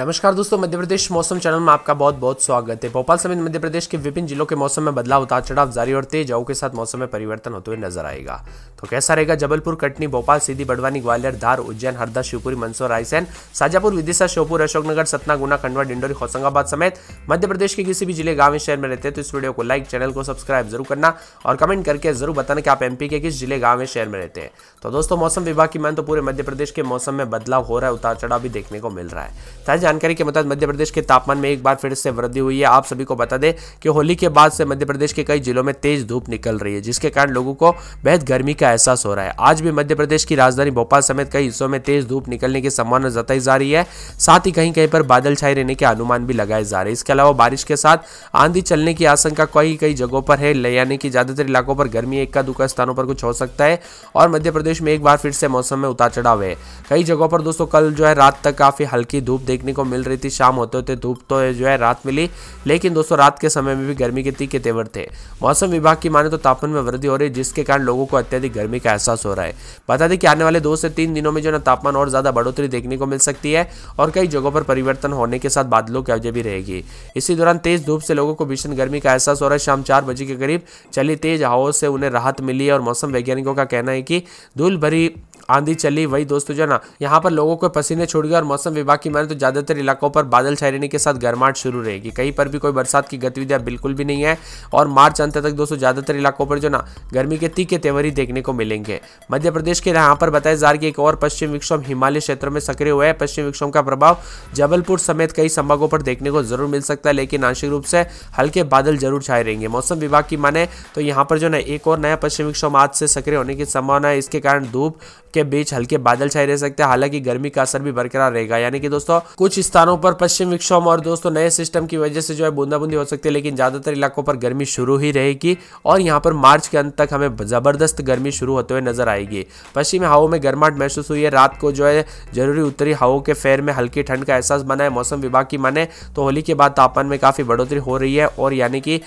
नमस्कार दोस्तों मध्य प्रदेश मौसम चैनल में आपका बहुत बहुत स्वागत है भोपाल समेत मध्य प्रदेश के विभिन्न जिलों के मौसम में बदलाव उतार चढ़ाव जारी और तेज हवा के साथ मौसम में परिवर्तन होते हुए नजर आएगा तो कैसा रहेगा जबलपुर कटनी भोपाल सीधी बड़वानी ग्वालियर धार उज्जैन हरदा शिवपुरी मंदसौर रायसेन साजापुर विदिशा श्योपुर अशोकनगर सतना गुना खंडवा डिंडोरी होशंगाबाद समेत मध्य प्रदेश के किसी भी जिले गांव या शहर में रहते हैं तो इस वीडियो को लाइक चैनल को सब्सक्राइब जरूर करना और कमेंट करके जरूर बताना कि आप एमपी के किस जिले गांव या शहर में रहते हैं तो दोस्तों मौसम विभाग की मान तो पूरे मध्य प्रदेश के मौसम में बदलाव हो रहा है उतार चढ़ाव भी देखने को मिल रहा है जानकारी के मुताबिक मध्य प्रदेश के तापमान में एक बार फिर से वृद्धि हुई है आप सभी को बता दें कि होली के बाद से मध्य प्रदेश के कई जिलों में तेज धूप निकल रही है जिसके कारण लोगों को बेहद गर्मी का एहसास हो रहा है आज भी मध्य प्रदेश की राजधानी भोपाल समेत कई हिस्सों में तेज धूप निकलने की संभावना जताई जा रही है साथ ही कहीं कहीं पर बादल छाए रहने के अनुमान भी लगाए जा रहे हैं इसके अलावा बारिश के साथ आंधी चलने की आशंका कई कई जगहों पर है यानी कि ज्यादातर इलाकों पर गर्मी एक का दुक्का स्थानों पर कुछ हो सकता है और मध्य प्रदेश में एक बार फिर से मौसम में उतार चढ़ाव है कई जगहों पर दोस्तों कल जो है रात तक काफी हल्की धूप देखने को मिल रही थी शाम होते होते धूप तो जो है रात मिली लेकिन दोस्तों रात के समय में भी गर्मी के तीखे तेवर थे मौसम विभाग की माने तो तापमान में वृद्धि हो रही है जिसके कारण लोगों को अत्यधिक गर्मी का एहसास हो रहा है बता दें कि आने वाले दो से तीन दिनों में जो है तापमान और ज़्यादा बढ़ोतरी देखने को मिल सकती है और कई जगहों पर परिवर्तन होने के साथ बादलों की अवजय भी रहेगी इसी दौरान तेज धूप से लोगों को भीषण गर्मी का एहसास हो रहा है शाम चार बजे के करीब चली तेज हवाओं से उन्हें राहत मिली है और मौसम वैज्ञानिकों का कहना है कि धूल भरी आंधी चली वही दोस्तों जो है ना यहाँ पर लोगों को पसीने छोड़ गए और मौसम विभाग की माने तो ज़्यादा ज़्यादातर इलाकों पर बादल छाए रहने के साथ गर्माहट शुरू रहेगी कहीं पर भी कोई बरसात की गतिविधियां बिल्कुल भी नहीं है और मार्च अंत तक दोस्तों ज़्यादातर इलाकों पर जो ना गर्मी के तीखे तेवर ही देखने को मिलेंगे मध्य प्रदेश के यहाँ पर बताया जा रहा है एक और पश्चिम विक्षोभ हिमालय क्षेत्र में सक्रिय हुआ है पश्चिम विक्षोभ का प्रभाव जबलपुर समेत कई संभागों पर देखने को जरूर मिल सकता है लेकिन आंशिक रूप से हल्के बादल जरूर छाए रहेंगे मौसम विभाग की माने तो यहाँ पर जो ना एक और नया पश्चिम विक्षोभ आज से सक्रिय होने की संभावना है इसके कारण धूप के बीच हल्के बादल छाए रह सकते हैं हालांकि गर्मी का असर भी बरकरार रहेगा यानी कि दोस्तों कुछ कुछ स्थानों पर पश्चिम विक्षोभ और दोस्तों नए सिस्टम की वजह से जो है बूंदाबूंदी हो सकती है लेकिन ज़्यादातर इलाकों पर गर्मी शुरू ही रहेगी और यहाँ पर मार्च के अंत तक हमें ज़बरदस्त गर्मी शुरू होते हुए नजर आएगी पश्चिमी हवाओं में गर्माहट महसूस हुई है रात को जो है जरूरी उत्तरी हवाओं के फेर में हल्की ठंड का एहसास बना है मौसम विभाग की माने तो होली के बाद तापमान में काफ़ी बढ़ोतरी हो रही है और यानी कि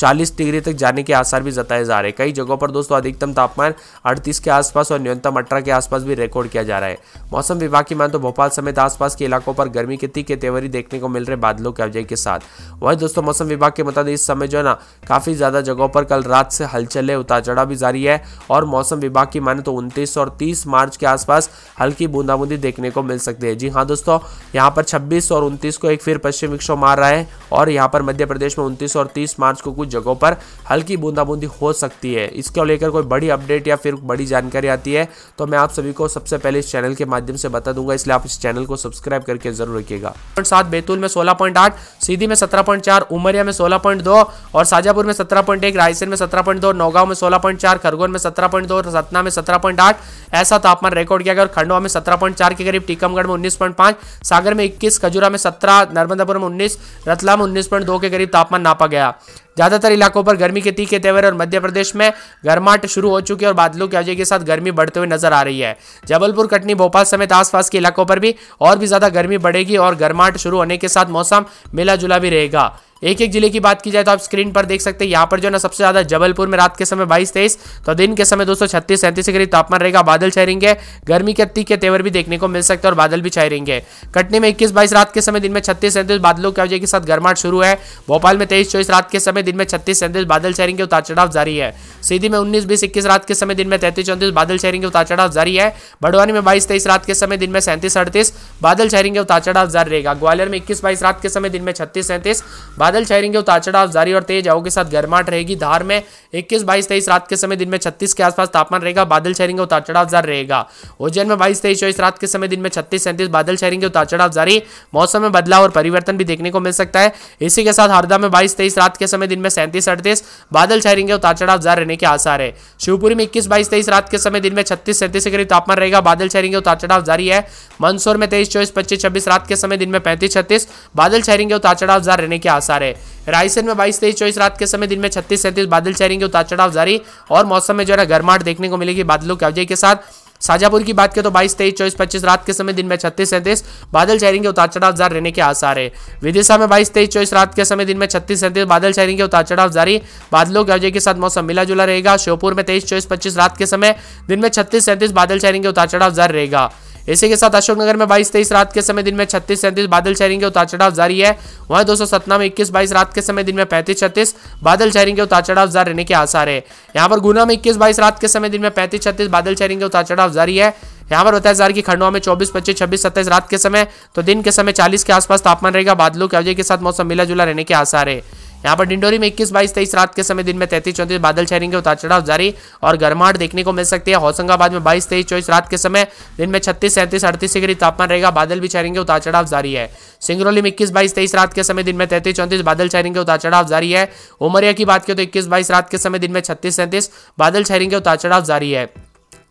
चालीस डिग्री तक जाने के आसार भी जताए जा रहे हैं कई जगहों पर दोस्तों अधिकतम तापमान अड़तीस के आसपास और न्यूनतम अठारह के आसपास भी रिकॉर्ड किया जा रहा है मौसम विभाग की मान तो भोपाल समेत आसपास के इलाकों पर पर गर्मी के तीखे तेवरी देखने को मिल रहे बादलों के अवजय के साथ वही दोस्तों मौसम विभाग के मुताबिक इस समय जो है ना काफ़ी ज़्यादा जगहों पर कल रात से हलचल है उतार चढ़ाव भी जारी है और मौसम विभाग की माने तो उनतीस और तीस मार्च के आसपास हल्की बूंदाबूंदी देखने को मिल सकती है जी हाँ दोस्तों यहाँ पर छब्बीस और उनतीस को एक फिर पश्चिम विक्षोभ मार रहा है और यहाँ पर मध्य प्रदेश में उनतीस और तीस मार्च को कुछ जगहों पर हल्की बूंदाबूंदी हो सकती है इसके लेकर कोई बड़ी अपडेट या फिर बड़ी जानकारी आती है तो मैं आप सभी को सबसे पहले इस चैनल के माध्यम से बता दूंगा इसलिए आप इस चैनल को सब्सक्राइब करके जरूर रखिएगा सात बैतूल में सोलह पॉइंट आठ सीधी में सत्रह पॉइंट चार उमरिया में सोलह पॉइंट दो और शाजापुर में सत्रह पॉइंट एक रायसेन में सत्रह पॉइंट दो नौगांव में सोलह पॉइंट चार खरगोन में सत्रह पॉइंट दो सतना में सत्रह पॉइंट आठ ऐसा तापमान रिकॉर्ड किया गया और खंडवा में सत्रह पॉइंट चार के करीब टीकमगढ़ में उन्नीस पॉइंट पांच सागर में इक्कीस खजुरा में सत्रह नर्मदापुर में उन्नीस रतलाम उन्नीस पॉइंट दो के करीब तापमान नापा गया ज्यादातर इलाकों पर गर्मी के तीखे तेवर और मध्य प्रदेश में गर्माहट शुरू हो चुकी है और बादलों की वजह के साथ गर्मी बढ़ते हुए नजर आ रही है जबलपुर कटनी भोपाल समेत आसपास के इलाकों पर भी और भी ज्यादा गर्मी बढ़ेगी और गर्माहट शुरू होने के साथ मौसम मिला जुला भी रहेगा एक एक जिले की बात की जाए तो आप स्क्रीन पर देख सकते हैं यहाँ पर जो ना सबसे ज्यादा जबलपुर में रात के समय बाईस तेईस तो दिन के समय दोस्तों छत्तीस सैंतीस के तापमान रहेगा बादल छाएंगे गर्मी के तीखे के तेवर भी देखने को मिल सकते हैं और बादल भी छाएंगे कटनी में इक्कीस बाईस रात के समय दिन में छत्तीस सैंतीस बादलों की वजह के साथ गर्माहट शुरू है भोपाल में तेईस चौबीस रात के समय दिन में छत्तीस सैंतीस बादल छाएंगे उतार चढ़ाव जारी है सीधी में उन्नीस बीस इक्कीस रात के समय दिन में तैतीस चौंतीस बादल छहरेंगे उतार चढ़ाव जारी है बड़वानी में बाईस तेईस रात के समय दिन में सैंतीस अड़तीस बादल छहरेंगे उतार चढ़ाव जारी रहेगा ग्वालियर में इक्कीस बाईस रात के समय दिन में छत्तीस सैंतीस बादल बादल छहरेंगे उतार चढ़ाव जारी और तेज हवा के साथ गर्माहट रहेगी धार में इक्कीस बाईस तेईस रात के समय दिन में छत्तीस के आसपास तापमान रहेगा बादल रहेंगे उतार चढ़ाव जारी रहेगा उज्जैन में बाईस तेईस चौबीस रात के समय दिन में छत्तीस सैंतीस बादल रहेंगे उतार चढ़ाव जारी मौसम में बदलाव और परिवर्तन भी देखने को मिल सकता है इसी के साथ हरदा में बाईस तेईस रात के समय दिन में सैंतीस अड़तीस बादल रहेंगे उतार चढ़ाव जारी रहने के आसार है शिवपुरी में इक्कीस बाईस तेईस रात के समय दिन में छत्तीस सैंतीस के करीब तापमान रहेगा बादल रहेंगे उतार चढ़ाव जारी है मंदसौर में तेईस चौबीस पच्चीस छब्बीस रात के समय दिन में पैंतीस छत्तीस बादल रहेंगे उतार चढ़ाव जारी रहने के आसार है है रायसेन में बाईस तेईस चौबीस रात के समय दिन में छत्तीस सैंतीस बादल छाएंगे उतार चढ़ाव जारी और मौसम में जो है गर्माहट देखने को मिलेगी बादलों की अवजय के साथ साजापुर की बात करें तो 22, तेईस चौबीस पच्चीस रात के समय दिन में छत्तीस सैंतीस बादल छाएंगे उतार चढ़ाव जारी रहने के आसार है विदिशा में 22, तेईस चौबीस रात के समय दिन में छत्तीस सैंतीस बादल छाएंगे उतार चढ़ाव जारी बादलों के अवजय के साथ मौसम मिला जुला रहेगा श्योपुर में तेईस चौबीस पच्चीस रात के समय दिन में छत्तीस सैंतीस बादल छाएंगे उतार चढ़ाव जारी रहेगा इसी के साथ अशोकनगर में बाईस तेईस रात के समय दिन में छत्तीस सैंतीस बादल शायरिंग के उतार चढ़ाव जारी है वहीं दो में इक्कीस बाईस रात के समय दिन में पैंतीस छत्तीस बादल शायरिंग के उतार चढ़ाव जारी रहने के आसार है यहाँ पर गुना में इक्कीस बाईस रात के समय दिन में पैंतीस छत्तीस बादल शायरिंग के उतार चढ़ाव जारी है यहाँ पर बताया जा रहा है कि खंडवा में 24, 25, 26, 27 रात के समय तो दिन के समय 40 के आसपास तापमान रहेगा बादलों के वजह के साथ मौसम मिला जुला रहने के आसार है यहाँ पर डिंडोरी में इक्कीस बाईस तेईस रात के समय दिन में तैतीस चौंतीस बादल छहरेंगे उतार चढ़ाव जारी और गर्माहट देखने को मिल सकती है होशंगाबाद में बाईस तेईस चौबीस रात के समय दिन में छत्तीस सैंतीस अड़तीस डिग्री तापमान रहेगा बादल भी छहरेंगे उतार चढ़ाव जारी है सिंगरौली में इक्कीस बाईस तेईस रात के समय दिन में तैतीस चौंतीस बादल छहरेंगे उतार चढ़ाव जारी है उमरिया की बात करें तो इक्कीस बाईस रात के समय दिन में छत्तीस सैंतीस बादल छहरेंगे उतार चढ़ाव जारी है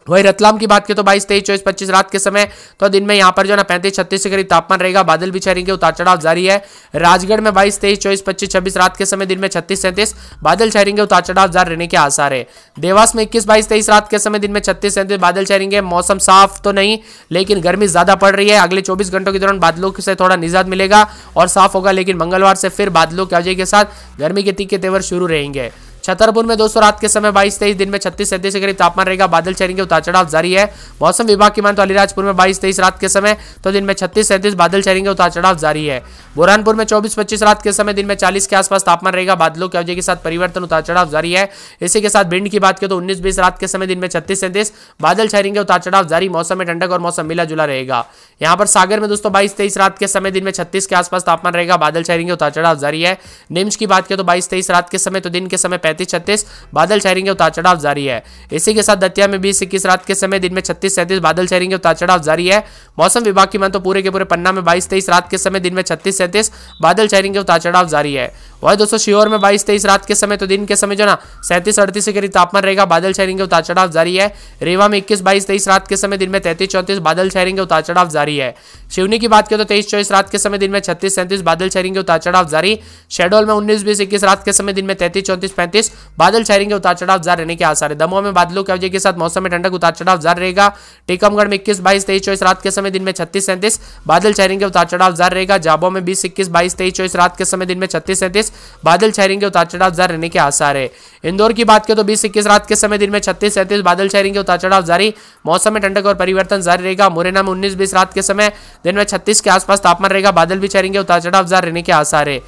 वही रतलाम की बात की तो बाईस तेईस चौबीस पच्चीस रात के समय तो दिन में यहाँ पर जो ना पैंतीस छत्तीस के करीब तापमान रहेगा बादल भी छह रहेंगे उतार चढ़ाव जारी है राजगढ़ में बाईस तेईस चौबीस पच्चीस छब्बीस रात के समय दिन में छत्तीस सैंतीस बादल छह रहेंगे उतार चढ़ाव जारी रहने के आसार है देवास में इक्कीस बाईस तेईस रात के समय दिन में छत्तीस सैंतीस बादल छह रहेंगे मौसम साफ तो नहीं लेकिन गर्मी ज्यादा पड़ रही है अगले चौबीस घंटों के दौरान बादलों से थोड़ा निजात मिलेगा और साफ होगा लेकिन मंगलवार से फिर बादलों के अजय के साथ गर्मी के तीखे तेवर शुरू रहेंगे छतरपुर में दोस्तों रात के समय बाईस तेईस दिन में छत्तीस सैंतीस के करीब तापमान रहेगा बादल छेड़ेंगे उतार चढ़ाव जारी है मौसम विभाग की मान तो अलीराजपुर में बाईस तेईस रात के समय तो दिन में छत्तीस सैंतीस बादल छेड़ेंगे उतार चढ़ाव जारी है बुरहानपुर में चौबीस पच्चीस रात के समय दिन में चालीस के आसपास तापमान रहेगा बादलों के अवजय के साथ परिवर्तन उतार चढ़ाव जारी है इसी के साथ भिंड की बात करें तो उन्नीस बीस रात के समय दिन में छत्तीस सैंतीस बादल छाएंगे उतार चढ़ाव जारी मौसम में ठंडक और मौसम मिला जुला रहेगा यहाँ पर सागर में दोस्तों बाईस तेईस रात के समय दिन में छत्तीस के आसपास तापमान रहेगा बादल छाएंगे उतार चढ़ाव जारी है निम्स की बात करें तो बाईस तेईस रात के समय तो दिन के समय पैंतीस छत्तीस बादल छायरेंगे उतार चढ़ाव जारी है इसी के साथ दतिया में बीस इक्कीस रात के समय दिन में छत्तीस सैंतीस बादल छायरेंगे उतार चढ़ाव जारी है मौसम विभाग की मान तो पूरे के पूरे पन्ना में बाईस तेईस रात के समय दिन में छत्तीस सैंतीस बादल छायरेंगे उतार चढ़ाव जारी है वही दोस्तों शिवोर में बाईस तेईस रात के समय तो दिन के समय जो ना सैंतीस अड़तीस के करीब तापमान रहेगा बादल छहरेंगे उतार चढ़ाव जारी है रेवा में इक्कीस बाईस तेईस रात के समय दिन में तैतीस चौतीस बादल छहरेंगे उतार चढ़ाव जारी है शिवनी की बात करें तो तेईस चौबीस रात के समय दिन में छत्तीस सैंतीस बादल छायरेंगे उतार चढ़ाव जारी शेडोल में उन्नीस बीस इक्कीस रात के समय दिन में तैतीस चौतीस पैंतीस बादल छहरेंगे उतार चढ़ाव जारी रहने के आसार है दमोह में बादलों की अवजय के साथ मौसम में ठंडक उतार चढ़ाव जारी रहेगा टीकमगढ़ में इक्कीस बाईस तेईस चौबीस रात के समय दिन में छत्तीस सैंतीस बादल छायरेंगे उतार चढ़ाव जारी रहेगा जाबो में बीस इक्कीस बाईस तेईस चौबीस रात के समय दिन में छत्तीस सैंतीस बादल छायरेंगे उतार चढ़ाव जारी रहने के आसार है इंदौर की बात करें तो बीस इक्कीस रात के समय दिन में छत्तीस सैंतीस बादल छायरेंगे उतार चढ़ाव जारी मौसम में ठंडक और परिवर्तन जारी रहेगा मुरैना में उन्नीस बीस रात के समय दिन में छत्तीस के आसपास तापमान रहेगा बादल भी छायरेंगे उतार चढ़ाव जारी रहने के आसार है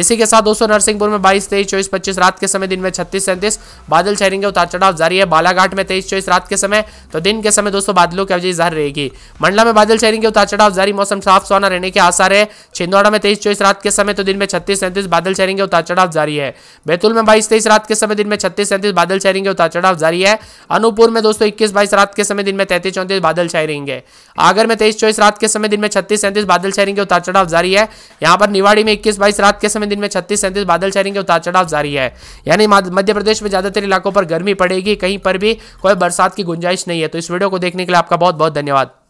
इसी के साथ दोस्तों नरसिंहपुर में बाईस तेईस चौबीस पच्चीस रात के समय दिन में छत्तीस सैंतीस बादल छहरेंगे उतार चढ़ाव जारी है बालाघाट में तेईस चौबीस रात के समय तो दिन के समय दोस्तों बादलों की अवधि जारी रहेगी मंडला में बादल छहरेंगे उतार चढ़ाव जारी मौसम साफ सुहाना रहने के आसार है छिंदवाड़ा में तेईस चौबीस रात के समय तो दिन में छत्तीस सैंतीस बादल छहरेंगे उतार चढ़ाव जारी है बैतूल में बाईस तेईस रात के समय दिन में छत्तीस सैंतीस बादल छहरेंगे उतार चढ़ाव जारी है अनुपुर में दोस्तों इक्कीस बाईस रात के समय दिन में तैतीस चौंतीस बादल छाए रहेंगे आगर में तेईस चौबीस रात के समय दिन में छत्तीस सैंतीस बादल छहरेंगे उतार चढ़ाव जारी है यहाँ पर निवाड़ी में इक्कीस बाईस रात के समय में दिन में छत्तीस सैंतीस बादल छाएंगे उतार चढ़ाव जारी है यानी मध्य प्रदेश में ज़्यादातर इलाकों पर गर्मी पड़ेगी कहीं पर भी कोई बरसात की गुंजाइश नहीं है तो इस वीडियो को देखने के लिए आपका बहुत बहुत धन्यवाद